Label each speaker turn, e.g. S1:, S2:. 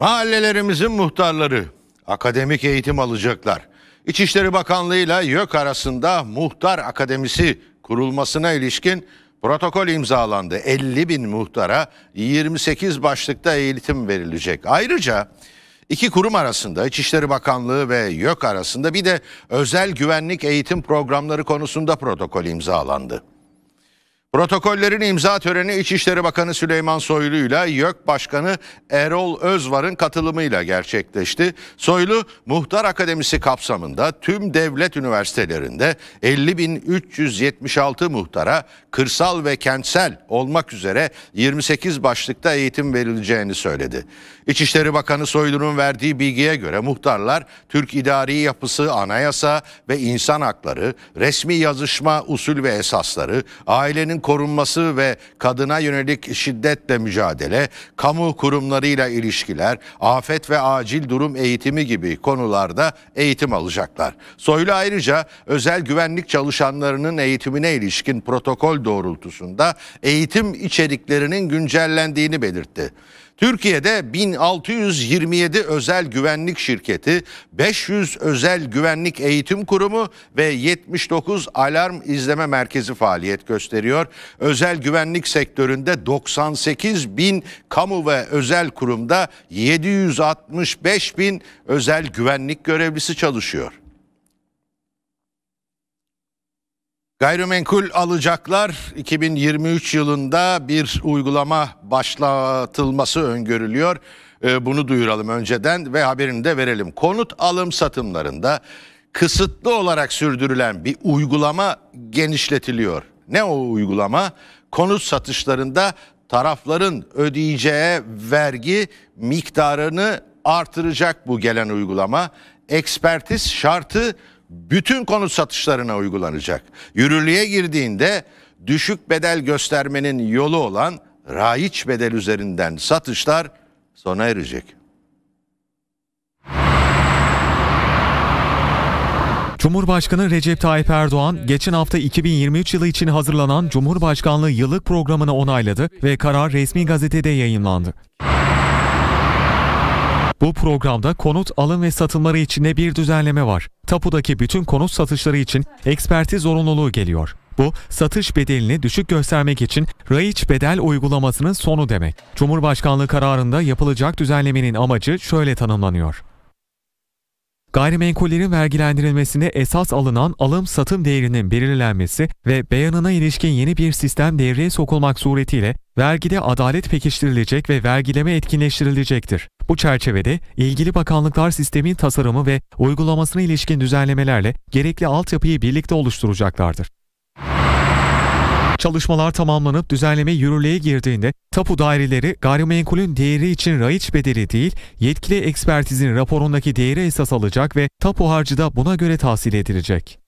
S1: Mahallelerimizin muhtarları akademik eğitim alacaklar. İçişleri Bakanlığı ile YÖK arasında muhtar akademisi kurulmasına ilişkin protokol imzalandı. 50 bin muhtara 28 başlıkta eğitim verilecek. Ayrıca iki kurum arasında İçişleri Bakanlığı ve YÖK arasında bir de özel güvenlik eğitim programları konusunda protokol imzalandı. Protokollerin imza töreni İçişleri Bakanı Süleyman Soylu ile YÖK Başkanı Erol Özvar'ın katılımıyla gerçekleşti. Soylu, Muhtar Akademisi kapsamında tüm devlet üniversitelerinde 50.376 muhtara kırsal ve kentsel olmak üzere 28 başlıkta eğitim verileceğini söyledi. İçişleri Bakanı Soylu'nun verdiği bilgiye göre muhtarlar Türk idari yapısı, anayasa ve insan hakları, resmi yazışma usul ve esasları, ailenin kadının korunması ve kadına yönelik şiddetle mücadele, kamu kurumlarıyla ilişkiler, afet ve acil durum eğitimi gibi konularda eğitim alacaklar. Soylu ayrıca özel güvenlik çalışanlarının eğitimine ilişkin protokol doğrultusunda eğitim içeriklerinin güncellendiğini belirtti. Türkiye'de 1627 özel güvenlik şirketi, 500 özel güvenlik eğitim kurumu ve 79 alarm izleme merkezi faaliyet gösteriyor. Özel güvenlik sektöründe 98 bin kamu ve özel kurumda 765 bin özel güvenlik görevlisi çalışıyor. Gayrimenkul alacaklar 2023 yılında bir uygulama başlatılması öngörülüyor. Ee, bunu duyuralım önceden ve haberini de verelim. Konut alım satımlarında kısıtlı olarak sürdürülen bir uygulama genişletiliyor. Ne o uygulama? Konut satışlarında tarafların ödeyeceği vergi miktarını artıracak bu gelen uygulama. Ekspertiz şartı bütün konut satışlarına uygulanacak. Yürürlüğe girdiğinde düşük bedel göstermenin yolu olan raiç bedel üzerinden satışlar sona erecek.
S2: Cumhurbaşkanı Recep Tayyip Erdoğan geçen hafta 2023 yılı için hazırlanan Cumhurbaşkanlığı yıllık programını onayladı ve karar resmi gazetede yayınlandı. Bu programda konut alım ve satımları içinde bir düzenleme var. Tapudaki bütün konut satışları için ekspertiz zorunluluğu geliyor. Bu, satış bedelini düşük göstermek için raiç bedel uygulamasının sonu demek. Cumhurbaşkanlığı kararında yapılacak düzenlemenin amacı şöyle tanımlanıyor. Gayrimenkullerin vergilendirilmesinde esas alınan alım-satım değerinin belirlenmesi ve beyanına ilişkin yeni bir sistem devreye sokulmak suretiyle vergide adalet pekiştirilecek ve vergileme etkinleştirilecektir. Bu çerçevede ilgili bakanlıklar sistemin tasarımı ve uygulamasına ilişkin düzenlemelerle gerekli altyapıyı birlikte oluşturacaklardır. Çalışmalar tamamlanıp düzenleme yürürlüğe girdiğinde tapu daireleri gayrimenkulün değeri için rayiç bedeli değil, yetkili ekspertizin raporundaki değeri esas alacak ve tapu harcı da buna göre tahsil edilecek.